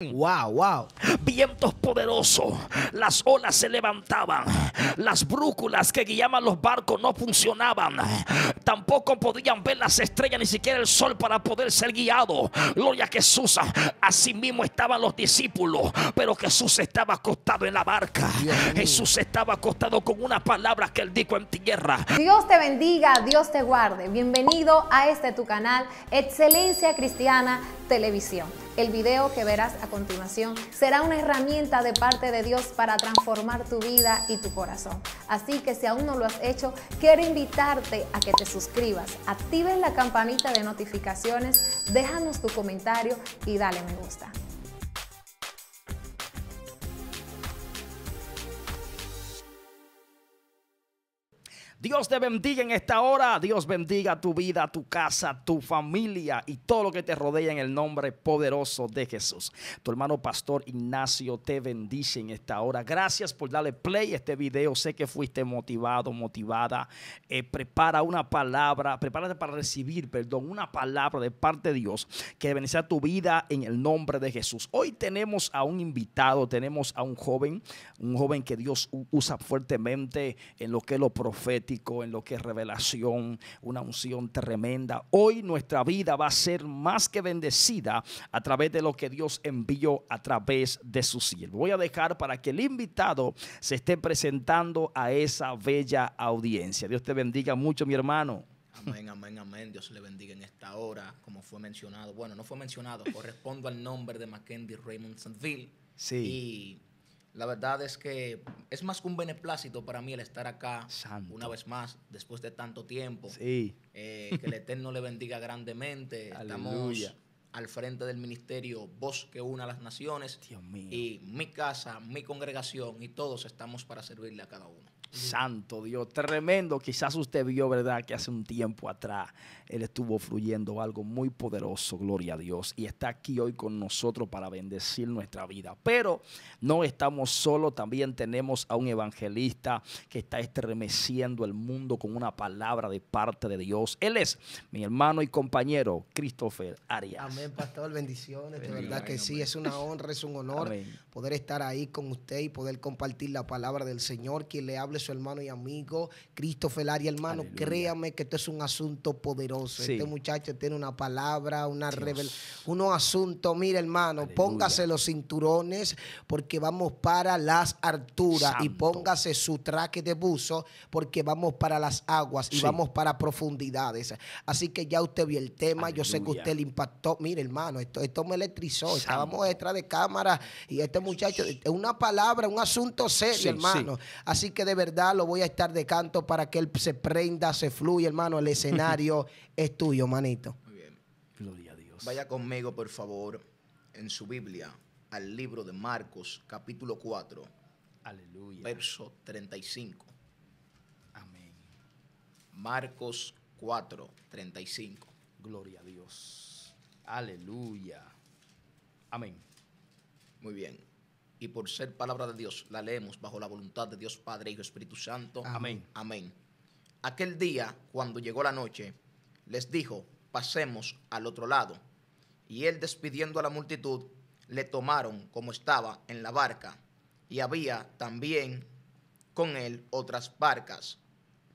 Wow, wow. Vientos poderosos. Las olas se levantaban. Las brúculas que guiaban los barcos no funcionaban. Tampoco podían ver las estrellas, ni siquiera el sol para poder ser guiado. Gloria a Jesús. Así mismo estaban los discípulos. Pero Jesús estaba acostado en la barca. Jesús estaba acostado con una palabra que él dijo en tierra. Dios te bendiga, Dios te guarde. Bienvenido a este tu canal, Excelencia Cristiana Televisión. El video que verás a continuación será una herramienta de parte de Dios para transformar tu vida y tu corazón. Así que si aún no lo has hecho, quiero invitarte a que te suscribas, actives la campanita de notificaciones, déjanos tu comentario y dale me gusta. Dios te bendiga en esta hora. Dios bendiga tu vida, tu casa, tu familia y todo lo que te rodea en el nombre poderoso de Jesús. Tu hermano pastor Ignacio te bendice en esta hora. Gracias por darle play a este video. Sé que fuiste motivado, motivada. Eh, prepara una palabra, prepárate para recibir, perdón, una palabra de parte de Dios que a tu vida en el nombre de Jesús. Hoy tenemos a un invitado, tenemos a un joven, un joven que Dios usa fuertemente en lo que es lo profeta en lo que es revelación, una unción tremenda. Hoy nuestra vida va a ser más que bendecida a través de lo que Dios envió a través de su siervo. Voy a dejar para que el invitado se esté presentando a esa bella audiencia. Dios te bendiga mucho, mi hermano. Amén, amén, amén. Dios le bendiga en esta hora, como fue mencionado. Bueno, no fue mencionado, correspondo al nombre de Mackenzie Raymond Sandville. Sí. La verdad es que es más que un beneplácito para mí el estar acá una vez más después de tanto tiempo. Sí. Eh, que el Eterno le bendiga grandemente. Estamos al frente del ministerio vos que una a las naciones. Dios mío. Y mi casa, mi congregación y todos estamos para servirle a cada uno. Santo Dios, tremendo. Quizás usted vio, ¿verdad?, que hace un tiempo atrás Él estuvo fluyendo algo muy poderoso, gloria a Dios. Y está aquí hoy con nosotros para bendecir nuestra vida. Pero no estamos solos, también tenemos a un evangelista que está estremeciendo el mundo con una palabra de parte de Dios. Él es mi hermano y compañero, Christopher Arias. Amén, pastor, bendiciones. de verdad que sí, es una honra, es un honor poder estar ahí con usted y poder compartir la palabra del Señor, quien le hable su hermano y amigo, Cristo Felaria hermano. Créame que esto es un asunto poderoso. Este muchacho tiene una palabra, una rebel, unos asuntos. Mira, hermano, póngase los cinturones porque vamos para las alturas y póngase su traje de buzo porque vamos para las aguas y vamos para profundidades. Así que ya usted vio el tema. Yo sé que usted le impactó. Mire, hermano, esto, esto me electrizó. Estábamos detrás de cámara y este muchacho, una palabra, un asunto serio, hermano. Así que de verdad lo voy a estar de canto para que él se prenda, se fluya, hermano. El escenario es tuyo, manito. Muy bien. Gloria a Dios. Vaya conmigo, por favor, en su Biblia, al libro de Marcos, capítulo 4. Aleluya. Verso 35. Amén. Marcos 4, 35. Gloria a Dios. Aleluya. Amén. Muy bien y por ser palabra de Dios, la leemos bajo la voluntad de Dios Padre, y Espíritu Santo. Amén. Amén. Aquel día, cuando llegó la noche, les dijo, pasemos al otro lado. Y él, despidiendo a la multitud, le tomaron como estaba en la barca. Y había también con él otras barcas.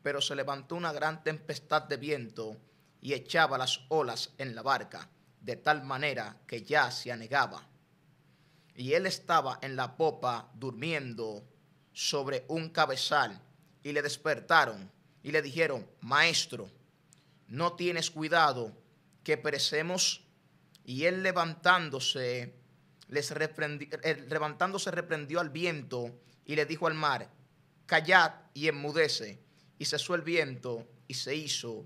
Pero se levantó una gran tempestad de viento y echaba las olas en la barca, de tal manera que ya se anegaba y él estaba en la popa durmiendo sobre un cabezal y le despertaron y le dijeron, maestro, no tienes cuidado que perecemos. Y él levantándose, les eh, levantándose reprendió al viento y le dijo al mar, callad y enmudece. Y cesó el viento y se hizo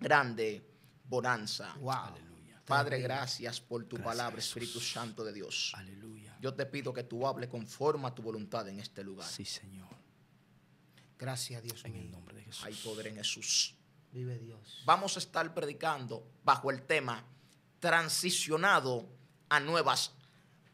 grande bonanza. Padre, gracias por tu palabra, Espíritu Santo de Dios. Aleluya. Yo te pido que tú hables conforme a tu voluntad en este lugar. Sí, Señor. Gracias, Dios en el nombre de Jesús. Hay poder en Jesús. Vive Dios. Vamos a estar predicando bajo el tema transicionado a nuevas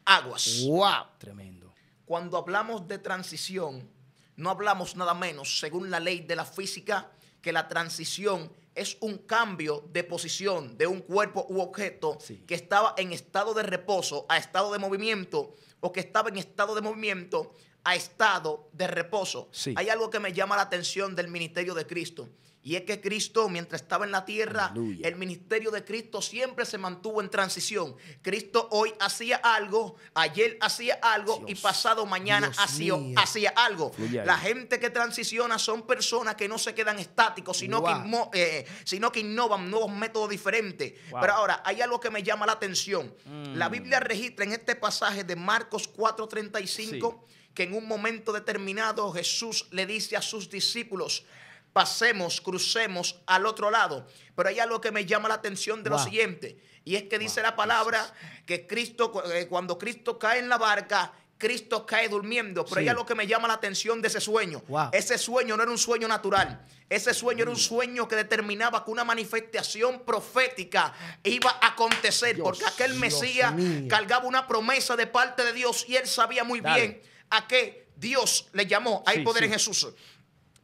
aguas. ¡Wow! Tremendo. Cuando hablamos de transición, no hablamos nada menos, según la ley de la física, que la transición es un cambio de posición de un cuerpo u objeto que estaba en estado de reposo a estado de movimiento o que estaba en estado de movimiento a estado de reposo. Hay algo que me llama la atención del ministerio de Cristo y es que Cristo, mientras estaba en la tierra, el ministerio de Cristo siempre se mantuvo en transición. Cristo hoy hacía algo, ayer hacía algo y pasado mañana hacía, algo. la gente que transiciona son personas que no se quedan estáticos, sino, que, eh, sino que innovan nuevos métodos diferentes. Pero ahora, hay algo que me llama la atención. La mm. Biblia registra en este pasaje de Marcos 4:35 que en un momento determinado Jesús le dice a sus discípulos, pasemos, crucemos al otro lado. Pero hay algo que me llama la atención de lo siguiente, y es que dice la palabra que Cristo, eh, cuando Cristo cae en la barca, Cristo cae durmiendo. Pero hay algo lo que me llama la atención de ese sueño. Ese sueño no era un sueño natural. Ese sueño era un mm. sueño que determinaba que una manifestación profética iba a acontecer. porque aquel Mesías cargaba una promesa de parte de Dios y él sabía muy bien a qué Dios le llamó. Hay poder en Jesús.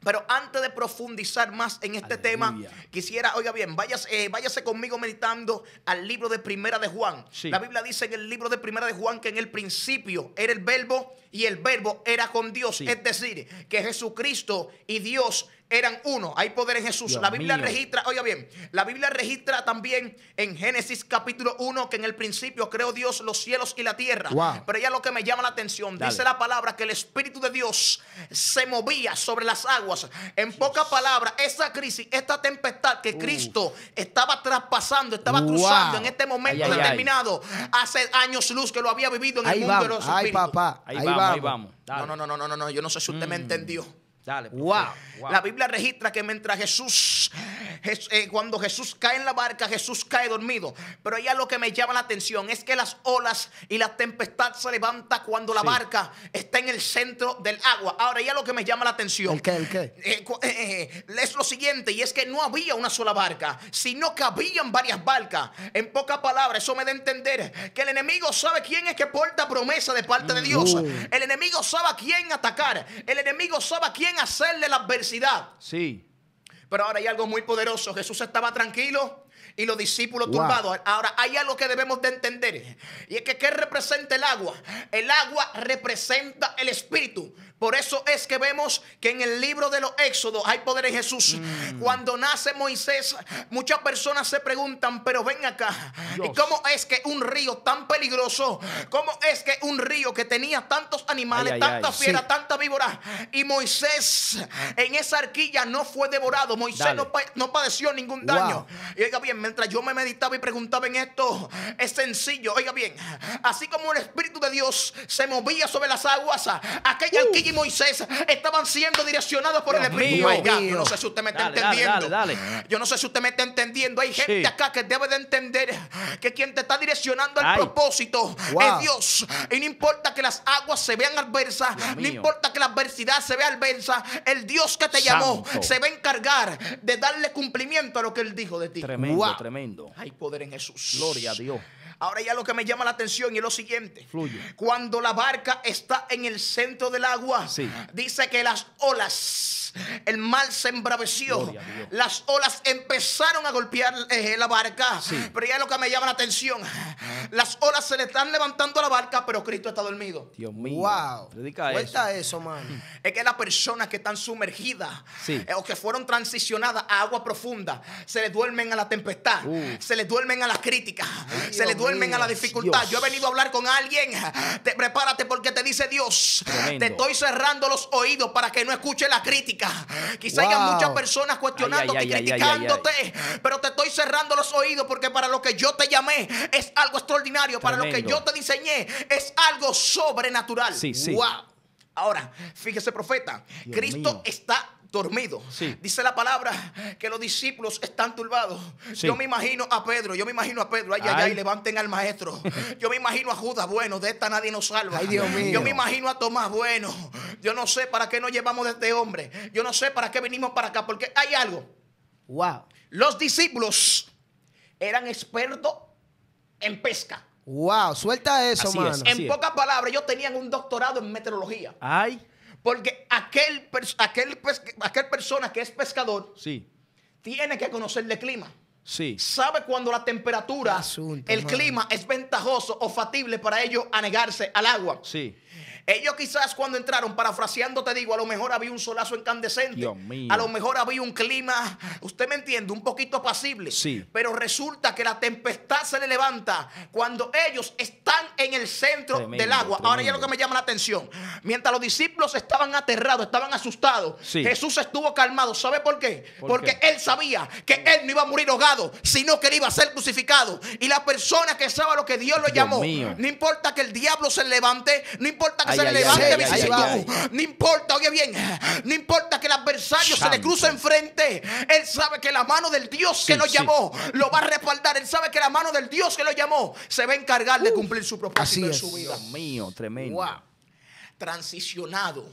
Pero antes de profundizar más en este tema, quisiera, oiga bien, váyase, eh, váyase, conmigo meditando al libro de Primera de Juan. La Biblia dice en el libro de Primera de Juan que en el principio era el verbo y el verbo era con Dios. Es decir, que Jesucristo y Dios eran uno. Hay poder en Jesús. la Biblia registra, oiga bien, la Biblia registra también en Génesis capítulo 1 que en el principio creó Dios los cielos y la tierra. Pero ya lo que me llama la atención, dice la palabra que el Espíritu de Dios se movía sobre las aguas. En pocas palabras, esa crisis, esta tempestad que uh. Cristo estaba traspasando, estaba cruzando en este momento determinado, hace años luz que lo había vivido en el mundo de los espíritus vamos, No, no, no, no, no, no, yo no sé si usted me mm. entendió. Dale, wow. Pues, la Biblia registra que mientras Jesús, eh, cuando Jesús cae en la barca, Jesús cae dormido. Pero ya lo que me llama la atención es que las olas y la tempestad se levanta cuando la barca está en el centro del agua. Ahora ya lo que me llama la atención. Eh, eh, es lo siguiente, y es que no había una sola barca, sino que habían varias barcas. En pocas palabras, eso me da a entender que el enemigo sabe quién es que porta promesa de parte de Dios. Mm. El enemigo sabe a quién atacar. El enemigo sabe a quién hacerle la adversidad. Sí. Pero ahora hay algo muy poderoso. Jesús estaba tranquilo y los discípulos tumbados Ahora, hay algo que debemos de entender. Y es que ¿qué representa el agua? El agua representa el espíritu. Por eso es que vemos que en el libro de los Éxodos hay poder en Jesús. Mm. Cuando nace Moisés, muchas personas se preguntan, pero ven acá, ¿y cómo es que un río tan peligroso, cómo es que un río que tenía tantos animales, tanta tantas tanta fieras, y Moisés en esa arquilla no fue devorado, Moisés no, padeció ningún daño? Y oiga bien, mientras yo me meditaba y preguntaba en esto, es sencillo, oiga bien, así como el Espíritu de Dios se movía sobre las aguas, aquella uh. aquí y Moisés estaban siendo direccionados por el Espíritu. Yo no sé si usted me está entendiendo. yo no sé si usted me está entendiendo. Hay gente acá que debe de entender que quien te está direccionando al propósito es Dios. Y no importa que las aguas se vean adversas, no importa que la adversidad se vea adversa, el Dios que te llamó se va a encargar de darle cumplimiento a lo que él dijo de ti tremendo. Hay poder en Jesús. Gloria a Dios. Ahora ya lo que me llama la atención es lo siguiente. Cuando la barca está en el centro del agua, dice que las olas, el mar se embraveció. Las olas empezaron a golpear eh, la barca. Pero ya lo que me llama la atención. Las olas se le están levantando a la barca, pero Cristo está dormido. Dios mío. Wow. Cuenta eso, man. Es que las personas que están sumergidas eh, o que fueron transicionadas a agua profunda, se le duermen a la tempestad, uh. se le duermen a las críticas, se le duermen duermen a la dificultad. Yo he venido a hablar con alguien. Te, prepárate porque te dice Dios. Te estoy cerrando los oídos para que no escuche la crítica. Quizá haya muchas personas cuestionándote y criticándote, pero te estoy cerrando los oídos porque para lo que yo te llamé es algo extraordinario. Para lo que yo te diseñé es algo sobrenatural. Ahora, fíjese, profeta, Cristo está está dormido. Dice la palabra que los discípulos están turbados. Yo me imagino a Pedro, yo me imagino a Pedro, ay, ay, ay, levanten al maestro. Yo me imagino a Judas, bueno, de esta nadie nos salva. Dios Yo me imagino a Tomás, bueno, yo no sé para qué nos llevamos de este hombre. Yo no sé para qué venimos para acá, porque hay algo. Wow. Los discípulos eran expertos en pesca. Wow, suelta eso, así en pocas palabras, ellos tenían un doctorado en meteorología. Ay. Porque aquel, aquel, aquel persona que es pescador tiene que conocer el clima. Sabe cuando la temperatura, el clima es ventajoso o factible para ellos anegarse al agua. Sí. Ellos quizás cuando entraron, parafraseando te digo, a lo mejor había un solazo incandescente. A lo mejor había un clima, usted me entiende, un poquito apacible. Pero resulta que la tempestad se le levanta cuando ellos están en el centro del agua. Ahora ya lo que me llama la atención. Mientras los discípulos estaban aterrados, estaban asustados, Jesús estuvo calmado. ¿Sabe por qué? Porque él sabía que él no iba a morir ahogado, sino que él iba a ser crucificado. Y la persona que sabe lo que Dios lo llamó, no importa que el diablo se levante, no importa que se No importa, oye bien, no importa que el adversario se le cruce enfrente. Él sabe que la mano del Dios que lo llamó lo va a respaldar. Él sabe que la mano del Dios que lo llamó se va a encargar de uh, cumplir su propósito en su vida. mío, tremendo. Transicionado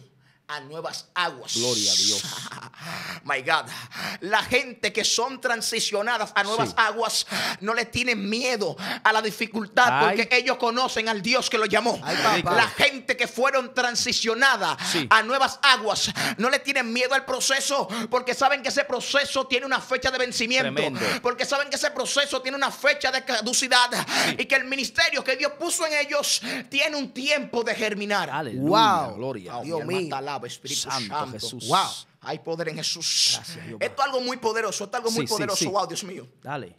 a nuevas aguas. Gloria a Dios. My God. La gente que son transicionadas a nuevas aguas no le tienen miedo a la dificultad porque ellos conocen al Dios que los llamó. la gente que fueron transicionadas a nuevas aguas no le tienen miedo al proceso porque saben que ese proceso tiene una fecha de vencimiento. Porque saben que ese proceso tiene una fecha de caducidad y que el ministerio que Dios puso en ellos tiene un tiempo de germinar. Aleluya, wow. Gloria. Dios mío. Espíritu Santo. Hay poder en Jesús. Esto es algo muy poderoso, esto es algo muy poderoso. Dios mío. Dale.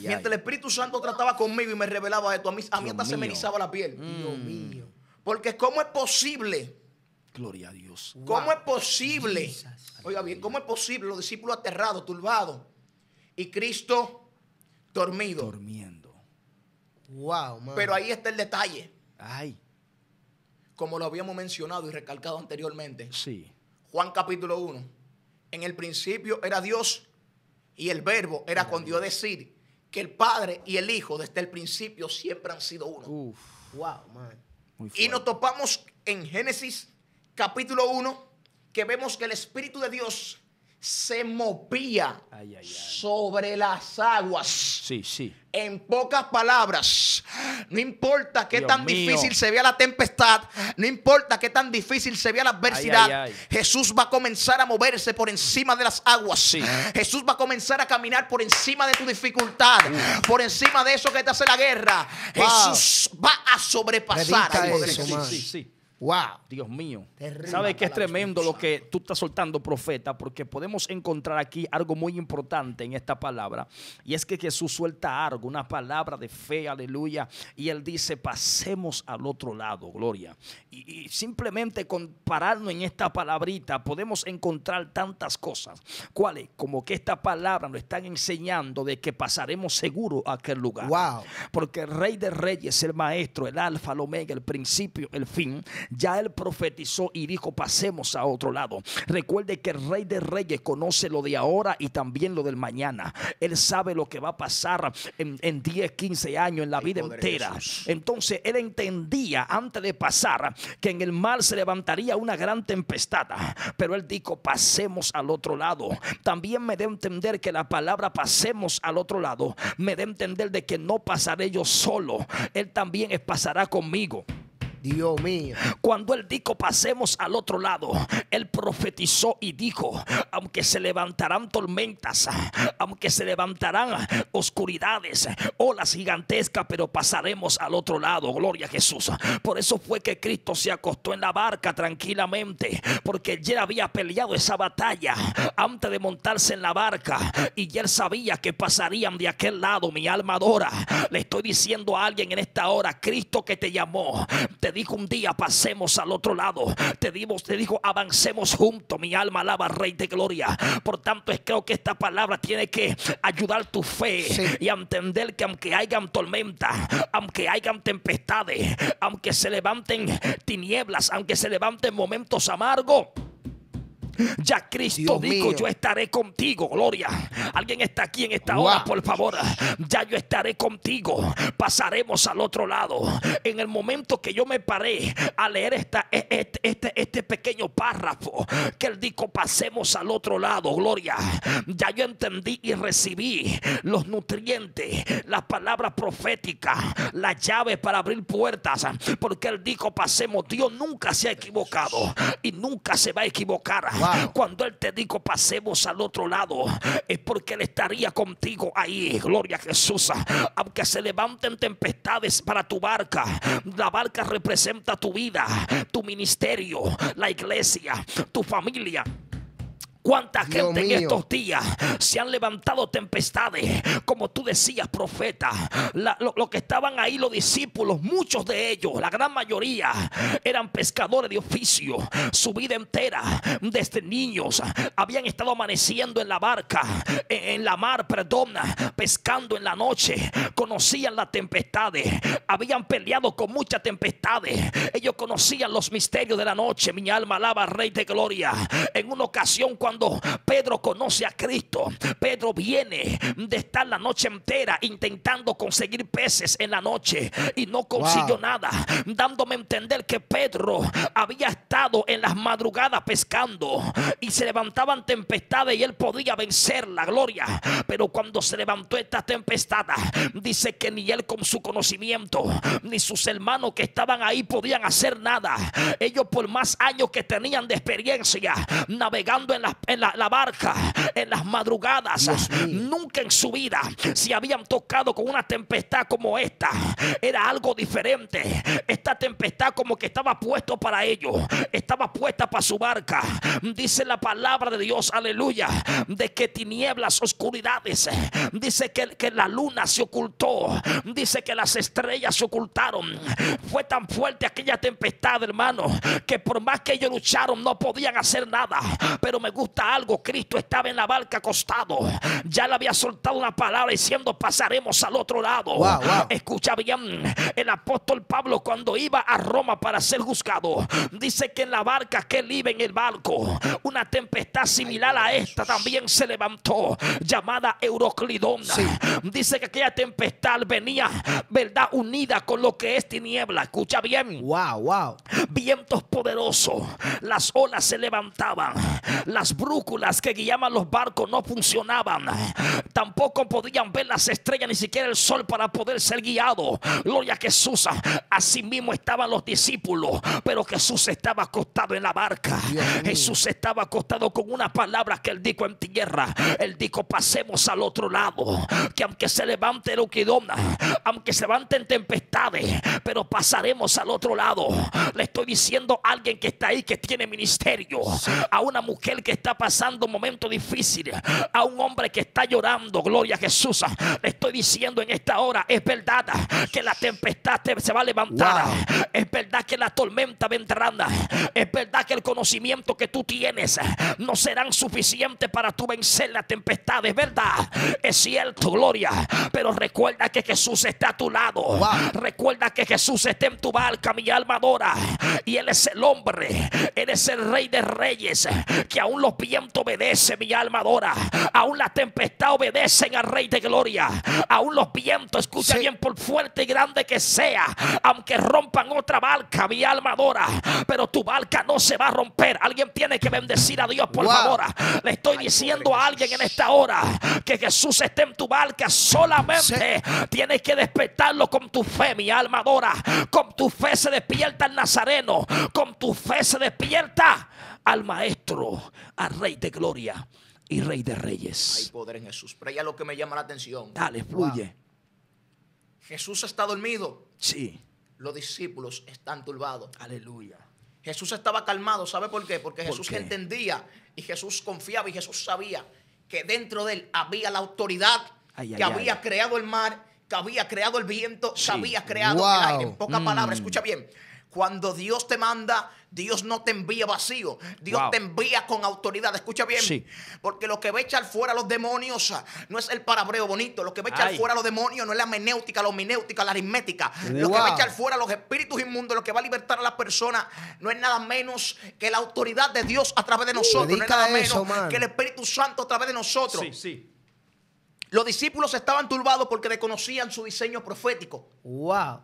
Mientras el Espíritu Santo trataba conmigo y me revelaba esto, a mí, hasta se me erizaba la piel. Mm. Dios mío. Porque ¿cómo es posible? Gloria a Dios. ¿Cómo es posible? Oiga bien, ¿cómo es posible los discípulos aterrados, turbados y Cristo dormido? Durmiendo. Wow, Pero ahí está el detalle. Ay como lo habíamos mencionado y recalcado anteriormente. Sí. Juan capítulo 1. En el principio era Dios y el verbo era con Dios decir que el Padre y el Hijo desde el principio siempre han sido uno. Wow, man. y nos topamos en Génesis capítulo 1 que vemos que el Espíritu de Dios se movía sobre las aguas. Sí, sí. En pocas palabras, no importa qué tan difícil se vea la tempestad, no importa qué tan difícil se vea la adversidad, Jesús va a comenzar a moverse por encima de las aguas. Jesús va a comenzar a caminar por encima de tu dificultad, uh. por encima de eso que te hace la guerra. Jesús va a sobrepasar. Eso, sí, sí. Wow. Dios mío. ¿Sabes que es tremendo lo que tú estás soltando, profeta? Porque podemos encontrar aquí algo muy importante en esta palabra. Y es que Jesús suelta algo, una palabra de fe, aleluya. Y él dice, pasemos al otro lado, gloria. Y, simplemente compararnos en esta palabrita podemos encontrar tantas cosas. ¿Cuáles? Como que esta palabra nos están enseñando de que pasaremos seguro a aquel lugar. Wow. Porque el rey de reyes, el maestro, el alfa, el omega, el principio, el fin ya él profetizó y dijo, pasemos a otro lado. Recuerde que el Rey de Reyes conoce lo de ahora y también lo del mañana. Él sabe lo que va a pasar en, 10, 15 años, en la vida entera. Entonces él entendía antes de pasar que en el mar se levantaría una gran tempestad. Pero él dijo, pasemos al otro lado. También me da entender que la palabra pasemos al otro lado me da entender de que no pasaré yo solo. Él también pasará conmigo. Dios mío. Cuando él dijo, pasemos al otro lado, él profetizó y dijo, aunque se levantarán tormentas, aunque se levantarán oscuridades, olas gigantescas, pero pasaremos al otro lado. Gloria a Jesús. Por eso fue que Cristo se acostó en la barca tranquilamente, porque ya había peleado esa batalla antes de montarse en la barca y ya él sabía que pasarían de aquel lado. Mi alma adora. Le estoy diciendo a alguien en esta hora, Cristo que te llamó, te dijo un día, pasemos al otro lado. Te, dimos, te dijo, avancemos juntos. Mi alma alaba, Rey de Gloria. Por tanto, es creo que esta palabra tiene que ayudar tu fe y entender que aunque hayan tormentas, aunque hayan tempestades, aunque se levanten tinieblas, aunque se levanten momentos amargos. Ya Cristo dijo, yo estaré contigo, gloria. Alguien está aquí en esta hora, por favor. Ya yo estaré contigo. Pasaremos al otro lado. En el momento que yo me paré a leer esta, e, e, este, este, este, pequeño párrafo, que él dijo, pasemos al otro lado, gloria. Ya yo entendí y recibí los nutrientes, las palabras proféticas, las llaves para abrir puertas, porque él dijo, pasemos. Dios nunca se ha equivocado y nunca se va a equivocar. Cuando Él te dijo pasemos al otro lado, es porque Él estaría contigo ahí. Gloria a Jesús. Aunque se levanten tempestades para tu barca, la barca representa tu vida, tu ministerio, la iglesia, tu familia. Cuánta gente en estos días se han levantado tempestades, como tú decías, profeta. Los lo, que estaban ahí los discípulos, muchos de ellos, la gran mayoría, eran pescadores de oficio. Su vida entera, desde niños, habían estado amaneciendo en la barca, en, la mar, perdona, pescando en la noche. Conocían las tempestades, habían peleado con muchas tempestades. Ellos conocían los misterios de la noche. Mi alma alaba, Rey de Gloria. En una ocasión, cuando cuando Pedro conoce a Cristo, Pedro viene de estar la noche entera intentando conseguir peces en la noche y no consiguió nada, dándome a entender que Pedro había estado en las madrugadas pescando y se levantaban tempestades y él podía vencer la gloria. Pero cuando se levantó esta tempestad, dice que ni él con su conocimiento, ni sus hermanos que estaban ahí podían hacer nada. Ellos por más años que tenían de experiencia navegando en las en la, barca en las madrugadas. Nunca en su vida se habían tocado con una tempestad como esta. Era algo diferente. Esta tempestad como que estaba puesta para ellos. Estaba puesta para su barca. Dice la palabra de Dios, aleluya, de que tinieblas, oscuridades. Dice que, que la luna se ocultó. Dice que las estrellas se ocultaron. Fue tan fuerte aquella tempestad, hermano, que por más que ellos lucharon no podían hacer nada. Pero me gusta algo, Cristo estaba en la barca acostado. Ya le había soltado una palabra diciendo pasaremos al otro lado. Escucha bien, el apóstol Pablo cuando iba a Roma para ser juzgado, dice que en la barca que él iba en el barco, una tempestad similar a esta también se levantó, llamada Euroclidona. Dice que aquella tempestad venía, ¿verdad? Unida con lo que es tiniebla. Escucha bien. Wow, wow. Vientos poderosos. Las olas se levantaban. Las brújulas que guiaban los barcos no funcionaban. Tampoco podían ver las estrellas, ni siquiera el sol para poder ser guiado. Gloria a Jesús. Así mismo estaban los discípulos, pero Jesús estaba acostado en la barca. Jesús estaba acostado con una palabra que él dijo en tierra. Él dijo, pasemos al otro lado. Que aunque se levante el aunque se levanten tempestades, pero pasaremos al otro lado. Le estoy diciendo a alguien que está ahí, que tiene ministerio, a una mujer que está pasando pasando momento difícil a un hombre que está llorando, gloria Jesús, le estoy diciendo en esta hora, es verdad que la tempestad se va a levantar, es verdad que la tormenta vendrá, es verdad que el conocimiento que tú tienes no serán suficientes para tú vencer la tempestad, es verdad, es cierto, gloria, pero recuerda que Jesús está a tu lado, recuerda que Jesús está en tu barca, mi alma y Él es el hombre, Él es el rey de reyes, que aún los viento obedece, mi alma adora. Aún la tempestad obedecen al Rey de Gloria. Aún los vientos, escucha bien, por fuerte y grande que sea, aunque rompan otra barca, mi alma adora. Pero tu barca no se va a romper. Alguien tiene que bendecir a Dios, por favor. Le estoy diciendo a alguien en esta hora que Jesús esté en tu barca. Solamente tienes que despertarlo con tu fe, mi alma adora. Con tu fe se despierta el Nazareno. Con tu fe se despierta al Maestro, al Rey de Gloria y Rey de Reyes. Hay poder en Jesús. Pero ya lo que me llama la atención. Dale, fluye. Jesús está dormido. Sí. Los discípulos están turbados. Aleluya. Jesús estaba calmado. ¿Sabe por qué? Porque Jesús entendía y Jesús confiaba y Jesús sabía que dentro de él había la autoridad que había creado el mar, que había creado el viento, sabía que había creado el aire. En pocas palabras, mm. escucha bien. Cuando Dios te manda, Dios no te envía vacío. Dios te envía con autoridad. Escucha bien. Porque lo que va a echar fuera a los demonios ah, no es el parabreo bonito. Lo que va a echar fuera a los demonios no es la menéutica, la hominéutica, la aritmética. Lo que va a echar fuera a los espíritus inmundos, lo que va a libertar a las personas, no es nada menos que la autoridad de Dios a través de uh, nosotros. no es nada menos que el Espíritu Santo a través de nosotros. Los discípulos estaban turbados porque desconocían su diseño profético. Wow.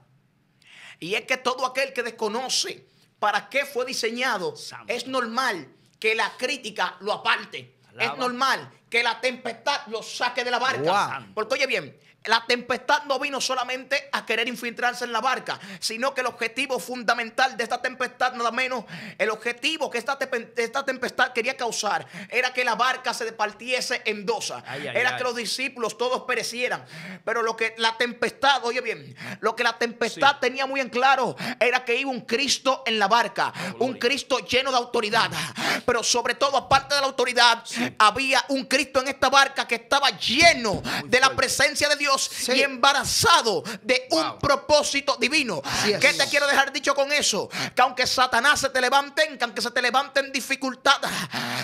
Y es que todo aquel que desconoce para qué fue diseñado, es normal que la crítica lo aparte. Es normal que la tempestad lo saque de la barca. Porque oye bien, la tempestad no vino solamente a querer infiltrarse en la barca, sino que el objetivo fundamental de esta tempestad, nada menos, el objetivo que esta, tempestad quería causar era que la barca se departiese en dos. era que los discípulos todos perecieran. Pero lo que la tempestad, oye bien, lo que la tempestad tenía muy en claro era que iba un Cristo en la barca, oh, un Cristo lleno de autoridad. Pero sobre todo, aparte de la autoridad, había un Cristo en esta barca que estaba lleno de la presencia de Dios y embarazado de un propósito divino. ¿Qué te quiero dejar dicho con eso? Que aunque Satanás se te levanten, que aunque se te levanten dificultades,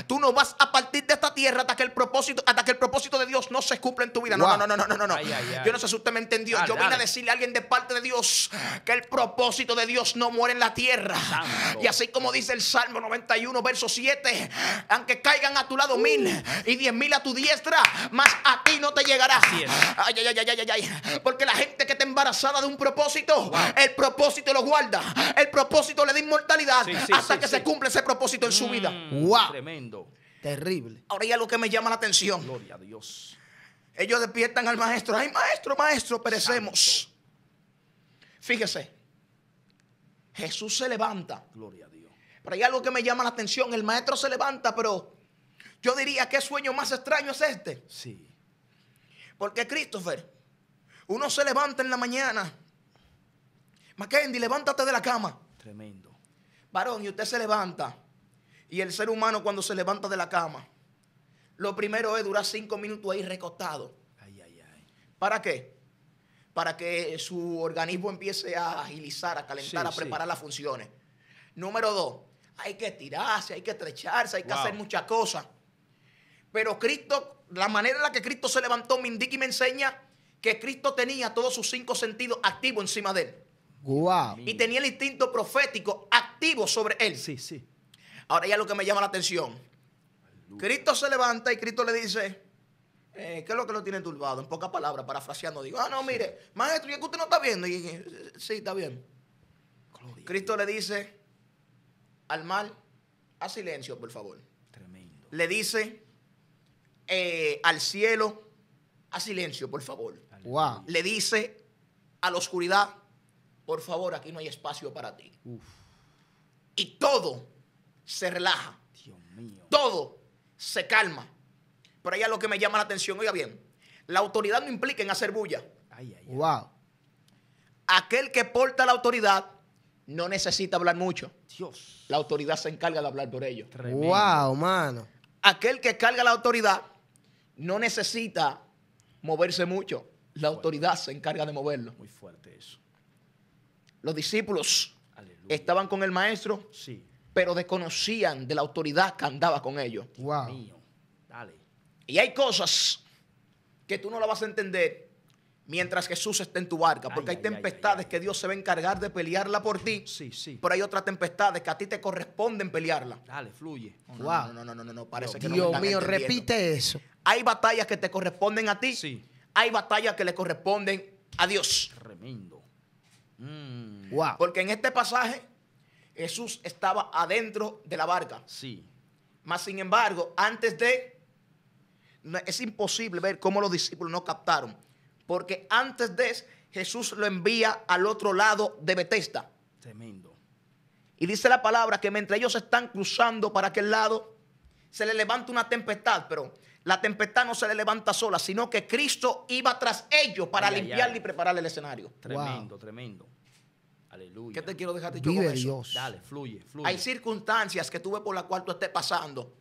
tú no vas a partir de esta tierra hasta que el propósito, hasta que el propósito de Dios no se cumpla en tu vida. No, no, no, no, no, no, Yo no sé si usted me entendió. Yo vine a decirle a alguien de parte de Dios que el propósito de Dios no muere en la tierra. Y así como dice el Salmo 91, verso 7, aunque caigan a tu lado mil y diez mil a tu diestra, más a ti no te llegará. Ay, ay, ay. Porque la gente que está embarazada de un propósito, el propósito lo guarda. El propósito le da inmortalidad hasta que se cumple ese propósito en su vida. Mm, ¡Wow! Tremendo. Terrible. Ahora hay algo que me llama la atención. Gloria a Dios. Ellos despiertan al maestro. Ay, maestro, maestro, perecemos. Fíjese. Jesús se levanta. Gloria a Dios. Pero hay algo que me llama la atención. El maestro se levanta, pero yo diría, ¿qué sueño más extraño es este? Sí. Porque Christopher, uno se levanta en la mañana. Mackenzie, levántate de la cama. Tremendo. Varón, y usted se levanta. Y el ser humano cuando se levanta de la cama, lo primero es durar cinco minutos ahí recostado. Ay, ay, ay. ¿Para qué? Para que su organismo empiece a agilizar, a calentar, a preparar las funciones. Número dos, hay que tirarse, hay que estrecharse, hay que hacer muchas cosas. Pero Cristo la manera en la que Cristo se levantó me indica y me enseña que Cristo tenía todos sus cinco sentidos activos encima de él. Y tenía el instinto profético activo sobre él. Sí, sí. Ahora ya lo que me llama la atención. Cristo se levanta y Cristo le dice, eh, ¿qué es lo que lo tiene turbado? En pocas palabras, parafraseando, digo, ah, no, mire, maestro, ¿y es que usted no está viendo? sí, está bien. Cristo le dice al mal, a silencio, por favor. Tremendo. Le dice, eh, al cielo, a silencio, por favor. Le dice a la oscuridad, por favor, aquí no hay espacio para ti. Y todo se relaja. Todo se calma. Por ahí es lo que me llama la atención. Oiga bien, la autoridad no implica en hacer bulla. Ay, Wow. Aquel que porta la autoridad no necesita hablar mucho. Dios. La autoridad se encarga de hablar por ellos Wow, mano. Aquel que carga la autoridad no necesita moverse mucho. La autoridad se encarga de moverlo. Muy fuerte eso. Los discípulos estaban con el maestro, sí. pero desconocían de la autoridad que andaba con ellos. Wow. Dale. Y hay cosas que tú no las vas a entender mientras Jesús esté en tu barca, porque hay tempestades que Dios se va a encargar de pelearla por ti, sí, sí. pero hay otras tempestades que a ti te corresponden pelearla. Dale, fluye. Oh, wow. No, no, no, no, parece que no Dios mío, repite eso. Hay batallas que te corresponden a ti. Sí. Hay batallas que le corresponden a Dios. Tremendo. Mm. Porque en este pasaje Jesús estaba adentro de la barca. Sí. Mas sin embargo, antes de es imposible ver cómo los discípulos no captaron, porque antes de Jesús lo envía al otro lado de Betesda. Tremendo. Y dice la palabra que mientras ellos están cruzando para aquel lado, se le levanta una tempestad, pero la tempestad no se le levanta sola, sino que Cristo iba tras ellos para limpiarle y prepararle el escenario. Tremendo, tremendo. Aleluya. ¿Qué te quiero dejar yo con eso? Dios. Dale, fluye, fluye. Hay circunstancias que tú ves por las cuales tú estés pasando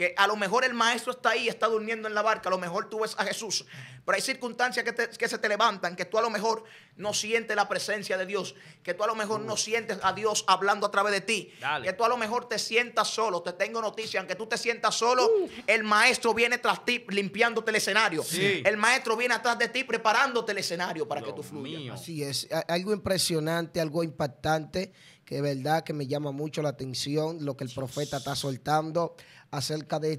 que a lo mejor el maestro está ahí, está durmiendo en la barca, a lo mejor tú ves a Jesús, pero hay circunstancias que, que se te levantan, que tú a lo mejor no sientes la presencia de Dios, que tú a lo mejor no sientes a Dios hablando a través de ti, que tú a lo mejor te sientas solo, te tengo noticia, aunque tú te sientas solo, uh. el maestro viene tras ti limpiándote el escenario, el maestro viene atrás de ti preparándote el escenario para que tú fluyas. Así es, algo impresionante, algo impactante que es verdad que me llama mucho la atención lo que el profeta está soltando acerca de,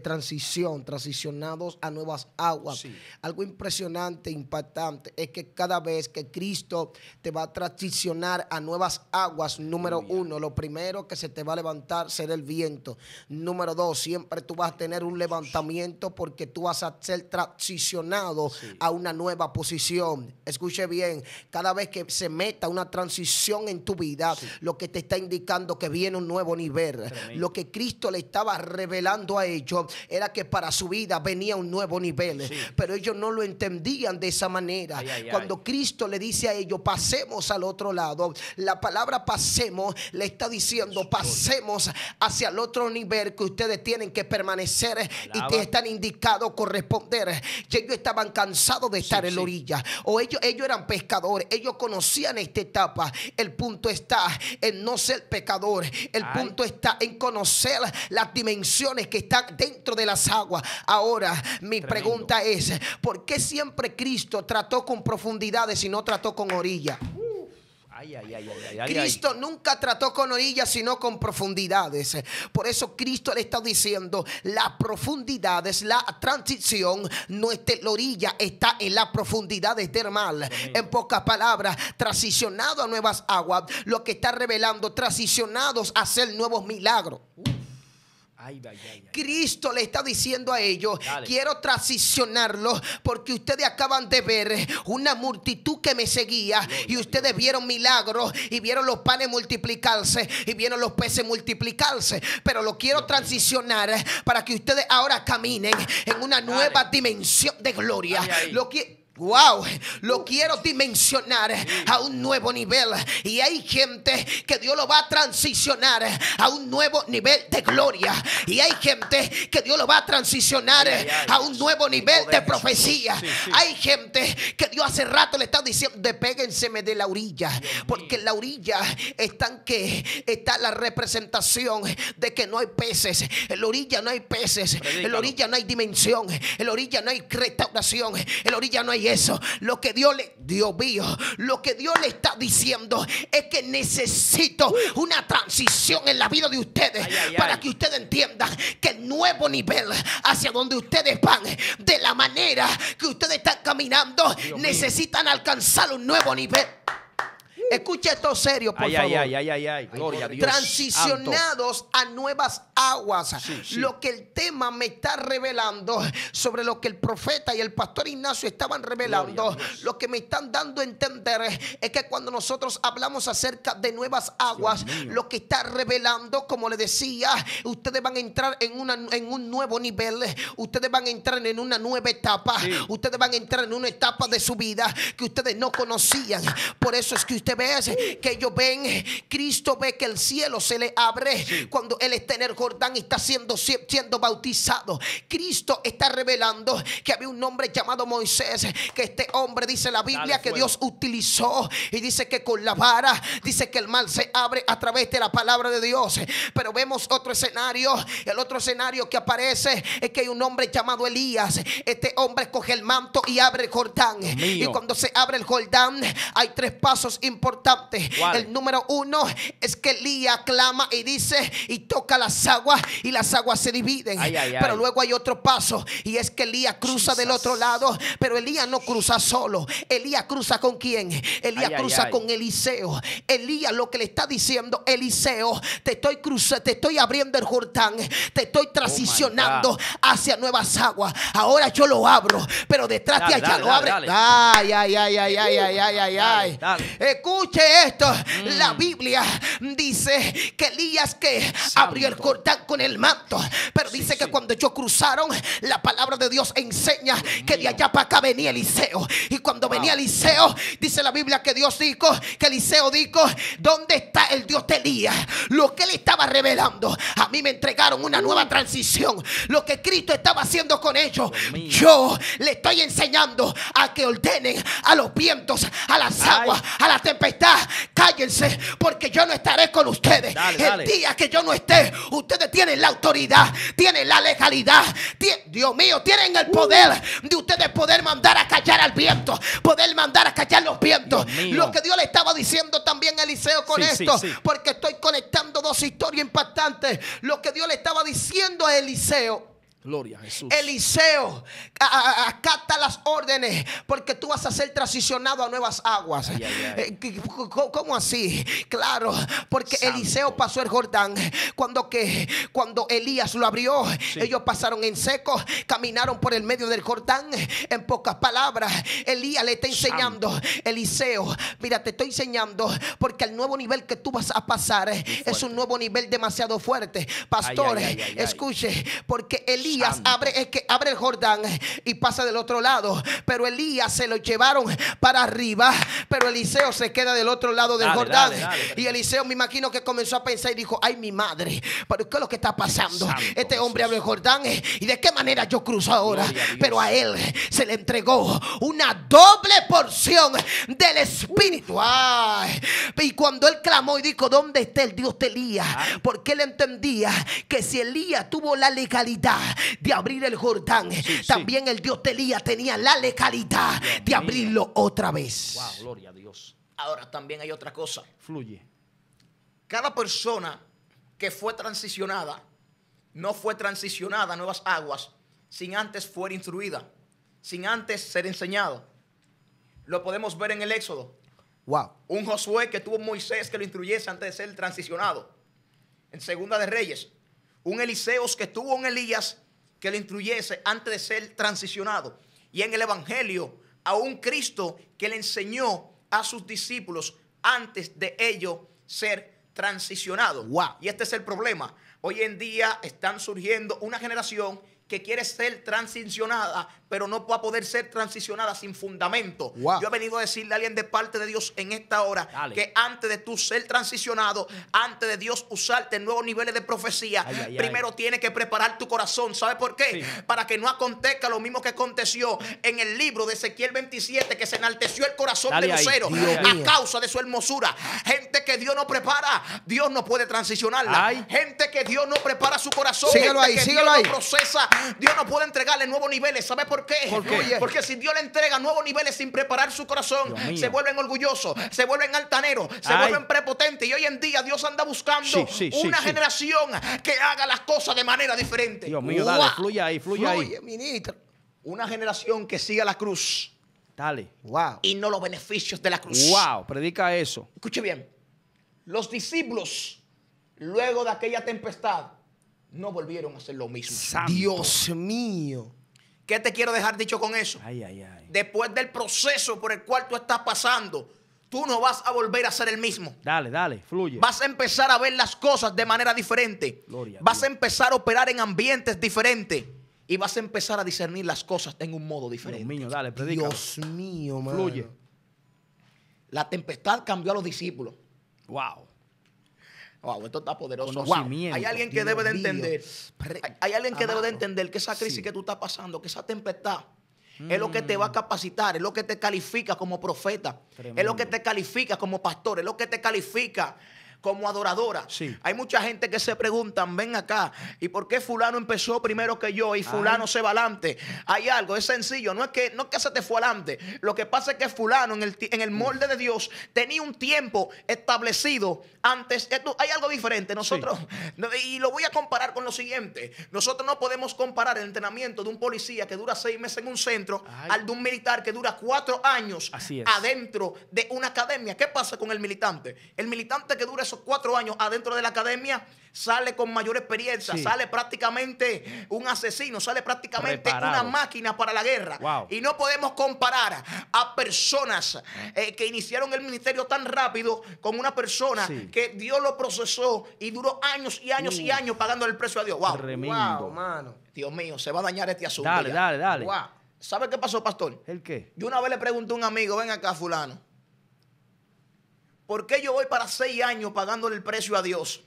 transición, transicionados a nuevas aguas. Algo impresionante, impactante, es que cada vez que Cristo te va a transicionar a nuevas aguas, número uno, lo primero que se te va a levantar será el viento. Número dos, siempre tú vas a tener un levantamiento porque tú vas a ser transicionado a una nueva posición. Escuche bien, cada vez que se meta una transición en tu vida, lo que te está indicando que viene un nuevo nivel. Lo que Cristo le estaba revelando a ellos era que para su vida venía un nuevo nivel, pero ellos no lo entendían de esa manera. Cuando Cristo le dice a ellos, pasemos al otro lado, la palabra pasemos le está diciendo, pasemos hacia el otro nivel que ustedes tienen que permanecer y que están indicados corresponder. que ellos estaban cansados de estar en la orilla, o ellos, ellos eran pescadores, ellos conocían esta etapa. El punto está en no ser pecador. El punto está en conocer las dimensiones que están dentro de las aguas. Ahora, mi pregunta es, ¿por qué siempre Cristo trató con profundidades y no trató con orillas? Cristo nunca trató con orillas, sino con profundidades. Por eso Cristo le está diciendo, las profundidades la transición, nuestra la orilla está en las profundidades del este mal. En pocas palabras, transicionado a nuevas aguas, lo que está revelando, transicionados a hacer nuevos milagros. Uh. Cristo le está diciendo a ellos, quiero transicionarlos porque ustedes acaban de ver una multitud que me seguía y ustedes vieron milagros y vieron los panes multiplicarse y vieron los peces multiplicarse, pero lo quiero transicionar para que ustedes ahora caminen en una nueva dimensión de gloria. Lo que Wow, lo quiero dimensionar a un nuevo nivel. Y hay gente que Dios lo va a transicionar a un nuevo nivel de gloria. Y hay gente que Dios lo va a transicionar a un nuevo nivel de profecía. Hay gente que Dios hace rato le está diciendo, despéguenseme de la orilla. Porque en la orilla están que está la representación de que no hay peces. En la orilla no hay peces. En la orilla no hay dimensión. En la orilla no hay restauración. En la orilla no hay eso. Lo que Dios le, dio mío, lo que Dios le está diciendo es que necesito una transición en la vida de ustedes para que ustedes entiendan que el nuevo nivel hacia donde ustedes van, de la manera que ustedes están caminando, necesitan alcanzar un nuevo nivel. Escucha esto serio, por favor. Transicionados a nuevas aguas. Lo que el tema me está revelando, sobre lo que el profeta y el pastor Ignacio estaban revelando, lo que me están dando a entender es que cuando nosotros hablamos acerca de nuevas aguas, lo que está revelando, como le decía, ustedes van a entrar en, en un nuevo nivel, ustedes van a entrar en una nueva etapa, ustedes van a entrar en una etapa de su vida que ustedes no conocían. Por eso es que usted que ellos ven, Cristo ve que el cielo se le abre cuando Él está en el Jordán y está siendo, siendo bautizado. Cristo está revelando que había un hombre llamado Moisés, que este hombre dice la Biblia que Dios utilizó y dice que con la vara, dice que el mal se abre a través de la palabra de Dios. Pero vemos otro escenario, el otro escenario que aparece es que hay un hombre llamado Elías. Este hombre coge el manto y abre el Jordán. Y cuando se abre el Jordán hay tres pasos importantes el número uno es que Elías clama y dice y toca las aguas y las aguas se dividen. Pero luego hay otro paso y es que Elías cruza del otro lado, pero Elías no cruza solo. Elías cruza con quién? Elías cruza con Eliseo. Elías lo que le está diciendo, Eliseo, te estoy cruzando, te estoy abriendo el Jordán, te estoy oh, transicionando hacia nuevas aguas. Ahora yo lo abro, pero detrás de allá lo abre. ay, ay, ay, ay, ay, ay, ay, ay. Eh, Escuche esto. La mm. Biblia dice que Elías que abrió el cordón con el manto. Pero dice que cuando ellos cruzaron, la palabra de Dios enseña que de allá para acá venía Eliseo. Y cuando venía Eliseo, dice la Biblia que Dios dijo, que Eliseo dijo, ¿dónde está el Dios de Elías? Lo que él estaba revelando. A mí me entregaron una nueva transición. Lo que Cristo estaba haciendo con ellos. Yo le estoy enseñando a que ordenen a los vientos, a las aguas, a la temperatura está, cállense, porque yo no estaré con ustedes. el día que yo no esté, ustedes tienen la autoridad, tienen la legalidad, Dios mío, tienen el poder de ustedes poder mandar a callar al viento, poder mandar a callar los vientos. Lo que Dios le estaba diciendo también a Eliseo con esto, porque estoy conectando dos historias impactantes. Lo que Dios le estaba diciendo a Eliseo Gloria a Jesús. Eliseo, acata las órdenes porque tú vas a ser transicionado a nuevas aguas. Eh, ¿Cómo así? Claro, porque Eliseo pasó el Jordán cuando que cuando Elías lo abrió, ellos pasaron en seco, caminaron por el medio del Jordán. En pocas palabras, Elías le está enseñando, Eliseo, mira, te estoy enseñando porque el nuevo nivel que tú vas a pasar es un nuevo nivel demasiado fuerte. Pastor, escuche, porque Elías Elías abre, es que abre el Jordán y pasa del otro lado. Pero Elías se lo llevaron para arriba. Pero Eliseo se queda del otro lado del Jordán. y Eliseo, me imagino que comenzó a pensar y dijo: Ay, mi madre, pero ¿qué es lo que está pasando? este hombre abre el Jordán. Eh, ¿Y de qué manera yo cruzo ahora? pero a él se le entregó una doble porción del Espíritu. y cuando él clamó y dijo: ¿Dónde está el Dios de Elías? Porque él entendía que si Elías tuvo la legalidad de abrir el Jordán, también el Dios de Elías tenía la legalidad de abrirlo otra vez. Wow, gloria a Dios. Ahora también hay otra cosa. Fluye. Cada persona que fue transicionada no fue transicionada a nuevas aguas sin antes fuera instruida, sin antes ser enseñado. Lo podemos ver en el Éxodo. Wow. Un Josué que tuvo Moisés que lo instruyese antes de ser transicionado. En Segunda de Reyes. Un Eliseos que tuvo un Elías que le instruyese antes de ser transicionado. Y en el Evangelio, a un Cristo que le enseñó a sus discípulos antes de ellos ser transicionados. Y este es el problema. Hoy en día están surgiendo una generación que quiere ser transicionada, pero no va a poder ser transicionada sin fundamento. Yo he venido a decirle a alguien de parte de Dios en esta hora que antes de tú ser transicionado, antes de Dios usarte en nuevos niveles de profecía, primero tiene tienes que preparar tu corazón. ¿Sabe por qué? Para que no acontezca lo mismo que aconteció en el libro de Ezequiel 27, que se enalteció el corazón de Lucero a causa de su hermosura. Gente que Dios no prepara, Dios no puede transicionarla. Gente que Dios no prepara su corazón, que Dios no procesa Dios no puede entregarle nuevos niveles. ¿Sabe por qué? Porque si Dios le entrega nuevos niveles sin preparar su corazón, se vuelven orgullosos, se vuelven altaneros, se vuelven prepotentes. Y hoy en día Dios anda buscando una generación que haga las cosas de manera diferente. Dios mío, dale, fluye ahí, fluye, ahí. ahí. Ministro. Una generación que siga la cruz. Dale. Wow. Y no los beneficios de la cruz. Wow, predica eso. Escuche bien. Los discípulos, luego de aquella tempestad, no volvieron a ser lo mismo. Dios mío. ¿Qué te quiero dejar dicho con eso? Después del proceso por el cual tú estás pasando, tú no vas a volver a ser el mismo. Dale, dale, fluye. Vas a empezar a ver las cosas de manera diferente. vas a empezar a operar en ambientes diferentes. Y vas a empezar a discernir las cosas en un modo diferente. Dios mío, dale, predícalo. Dios mío, man. Fluye. La tempestad cambió a los discípulos. Wow. Wow, esto está poderoso. Hay alguien que debe de entender. Hay, alguien que debe entender que esa crisis que tú estás pasando, que esa tempestad, es lo que te va a mm. capacitar, es lo que te califica como profeta, es lo que te califica como pastor, es lo que te califica como adoradora. Hay mucha gente que se preguntan, ven acá, ¿y por qué fulano empezó primero que yo y fulano se va adelante? Hay algo, es sencillo, no es que no que se te fue adelante. Lo que pasa es que fulano en el, en el mm. molde de Dios tenía un tiempo establecido antes. Eh, hay algo diferente. Nosotros, y lo voy a comparar con lo siguiente, nosotros no podemos comparar el entrenamiento de un policía que dura seis meses en un centro al de un militar que dura cuatro años adentro de una academia. ¿Qué pasa con el militante? El militante que dura eso cuatro años adentro de la academia, sale con mayor experiencia, sale prácticamente un asesino, sale prácticamente una máquina para la guerra. Y no podemos comparar a personas eh, que iniciaron el ministerio tan rápido con una persona que Dios lo procesó y duró años y años y años pagando el precio a Dios. Wow. Wow, Dios mío, se va a dañar este asunto. Dale, dale, dale. ¿Sabe qué pasó, pastor? ¿El qué? Yo una vez le pregunté a un amigo, ven acá, fulano ¿Por qué yo voy para seis años pagándole el precio a Dios?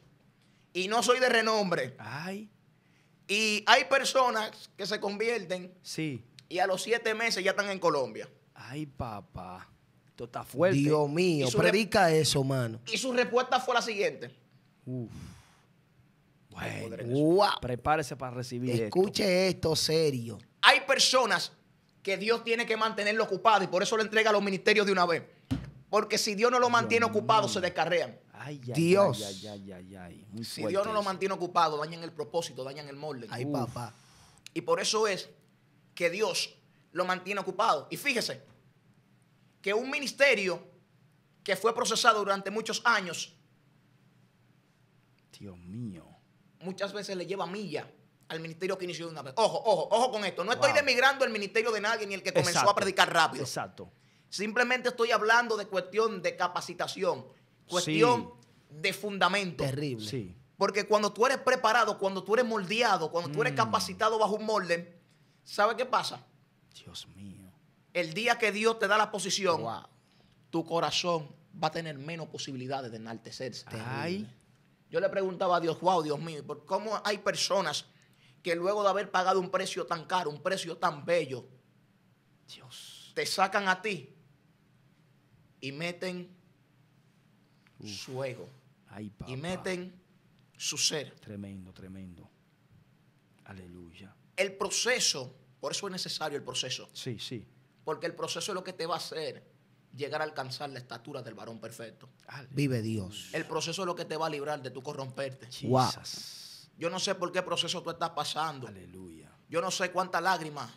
Y no soy de renombre. Ay. Y hay personas que se convierten. Sí. Y a los siete meses ya están en Colombia. Ay, papá. Esto está fuerte. Dios mío, predica eso, mano. Y su respuesta fue la siguiente. Uf. Bueno, prepárese para recibir Escuche esto. serio. Hay personas que Dios tiene que mantenerlo ocupado y por eso le entrega a los ministerios de una vez. Porque si Dios no lo mantiene ocupado, se descarrean. Dios. si Dios no lo mantiene ocupado, dañan el propósito, dañan el molde. Ay, papá. Y por eso es que Dios lo mantiene ocupado. Y fíjese que un ministerio que fue procesado durante muchos años. Dios mío. Muchas veces le lleva milla al ministerio que inició una vez. Ojo, ojo, ojo con esto. No estoy demigrando el ministerio de nadie ni el que comenzó a predicar rápido. Exacto. Simplemente estoy hablando de cuestión de capacitación, cuestión de fundamento. Terrible. Sí. Porque cuando tú eres preparado, cuando tú eres moldeado, cuando tú eres mm. capacitado bajo un molde, ¿sabe qué pasa? Dios mío. El día que Dios te da la posición, tu corazón va a tener menos posibilidades de enaltecerse. Ay. Yo le preguntaba a Dios, wow, Dios mío, ¿cómo hay personas que luego de haber pagado un precio tan caro, un precio tan bello, Dios. te sacan a ti y meten su ego. Y meten su ser. Tremendo, tremendo. Aleluya. El proceso, por eso es necesario el proceso. Sí, sí. Porque el proceso es lo que te va a hacer llegar a alcanzar la estatura del varón perfecto. Vive Dios. El proceso es lo que te va a librar de tu corromperte. Yo no sé por qué proceso tú estás pasando. Aleluya. Yo no sé cuántas lágrimas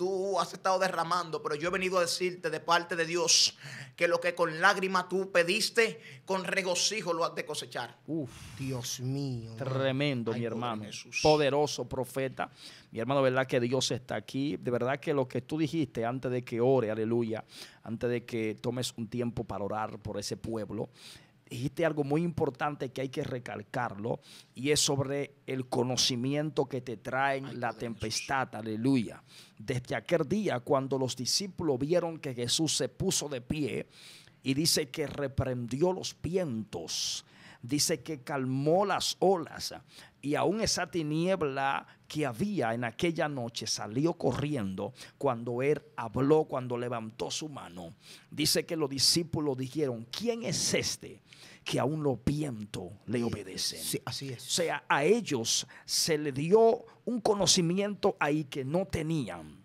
tú has estado derramando, pero yo he venido a decirte de parte de Dios que lo que con lágrima tú pediste, con regocijo lo has de cosechar. Uf, Dios mío. Tremendo, mi hermano. Poderoso profeta. Mi hermano, ¿verdad que Dios está aquí? De verdad que lo que tú dijiste antes de que ore, aleluya, antes de que tomes un tiempo para orar por ese pueblo dijiste algo muy importante que hay que recalcarlo y es sobre el conocimiento que te traen la tempestad, aleluya. Desde aquel día cuando los discípulos vieron que Jesús se puso de pie y dice que reprendió los vientos, dice que calmó las olas y aún esa tiniebla que había en aquella noche salió corriendo cuando él habló, cuando levantó su mano. Dice que los discípulos dijeron, ¿quién es este que aún los vientos le obedecen. así O sea, a ellos se le dio un conocimiento ahí que no tenían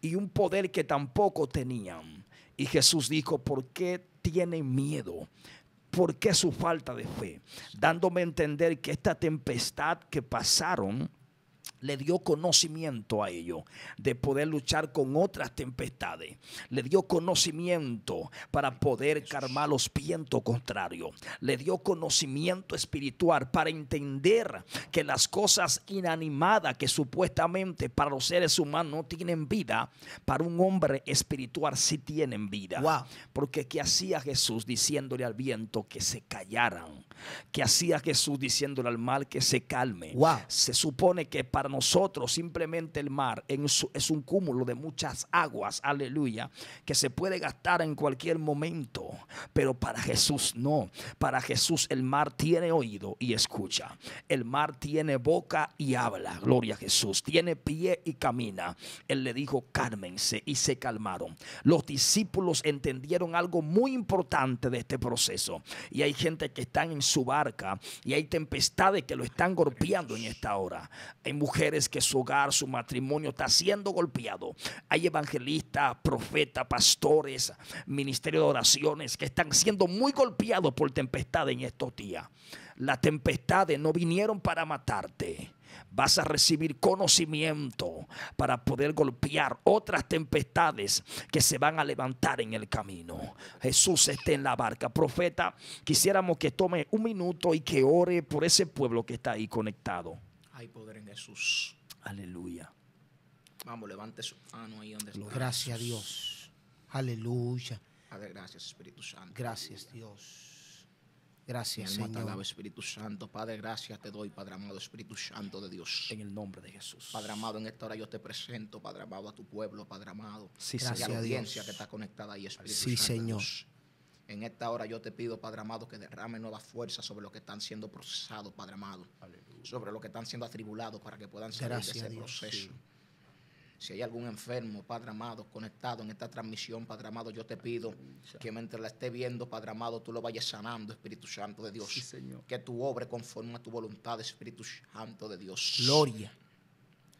y un poder que tampoco tenían. Y Jesús dijo, ¿por qué tienen miedo? ¿Por qué su falta de fe? Dándome a entender que esta tempestad que pasaron le dio conocimiento a ello, de poder luchar con otras tempestades. Le dio conocimiento para poder calmar los vientos contrarios. Le dio conocimiento espiritual para entender que las cosas inanimadas que supuestamente para los seres humanos no tienen vida, para un hombre espiritual sí tienen vida. Porque ¿qué hacía Jesús diciéndole al viento que se callaran? ¿Qué hacía Jesús diciéndole al mal que se calme? Se supone que para nosotros nosotros simplemente el mar es un cúmulo de muchas aguas, aleluya, que se puede gastar en cualquier momento, pero para Jesús no. Para Jesús el mar tiene oído y escucha. El mar tiene boca y habla, gloria a Jesús. Tiene pie y camina. Él le dijo, cálmense y se calmaron. Los discípulos entendieron algo muy importante de este proceso. Y hay gente que está en su barca y hay tempestades que lo están golpeando en esta hora. Hay mujeres que su hogar, su matrimonio está siendo golpeado. Hay evangelistas, profetas, pastores, ministerio de oraciones que están siendo muy golpeados por tempestad en estos días. Las tempestades no vinieron para matarte vas a recibir conocimiento para poder golpear otras tempestades que se van a levantar en el camino. Jesús esté en la barca. Profeta, quisiéramos que tome un minuto y que ore por ese pueblo que está ahí conectado. Hay poder en Jesús. Aleluya. Vamos, levante su mano ahí donde está. Gracias a Dios. Aleluya. Padre, gracias Espíritu Santo. Gracias Dios. Gracias Señor. Espíritu Santo. Padre, gracias te doy, Padre amado, Espíritu Santo de Dios. En el nombre de Jesús. Padre amado, en esta hora yo te presento, Padre amado, a tu pueblo, Padre amado. gracias a la audiencia Dios. que está conectada ahí, Espíritu sí, Santo. Sí, Señor. En esta hora yo te pido, Padre amado, que derrame nueva fuerza sobre los que están siendo procesados, Padre amado. Sobre los que están siendo atribulados para que puedan salir de ese proceso. Si hay algún enfermo, Padre amado, conectado en esta transmisión, Padre amado, yo te pido que mientras la esté viendo, Padre amado, tú lo vayas sanando, Espíritu Santo de Dios. Que tu obra conforme a tu voluntad, Espíritu Santo de Dios. Gloria.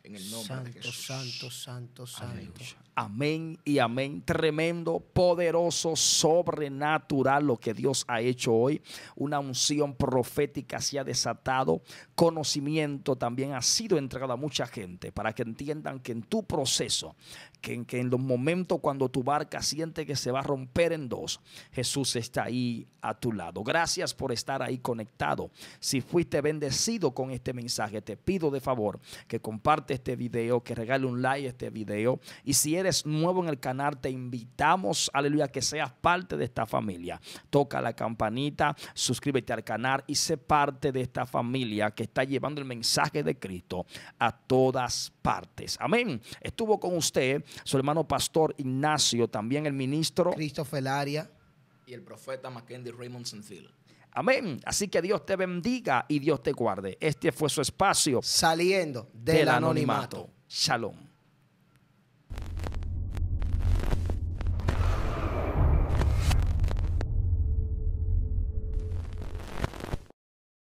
En el nombre de Jesús. Santo, santo, santo, santo. Amén y amén. Tremendo, poderoso, sobrenatural lo que Dios ha hecho hoy. Una unción profética se ha desatado. Conocimiento también ha sido entregado a mucha gente para que entiendan que en tu proceso, que en, que en los momentos cuando tu barca siente que se va a romper en dos, Jesús está ahí a tu lado. Gracias por estar ahí conectado. Si fuiste bendecido con este mensaje, te pido de favor que comparte este video, que regale un like a este video. Y si eres nuevo en el canal, te invitamos, aleluya, que seas parte de esta familia. Toca la campanita, suscríbete al canal y sé parte de esta familia que está llevando el mensaje de Cristo a todas partes. Amén. Estuvo con usted su hermano pastor Ignacio, también el ministro Cristo Felaria y el profeta Mackenzie Raymond Amén. Así que Dios te bendiga y Dios te guarde. Este fue su espacio. Saliendo del, anonimato. anonimato. Shalom.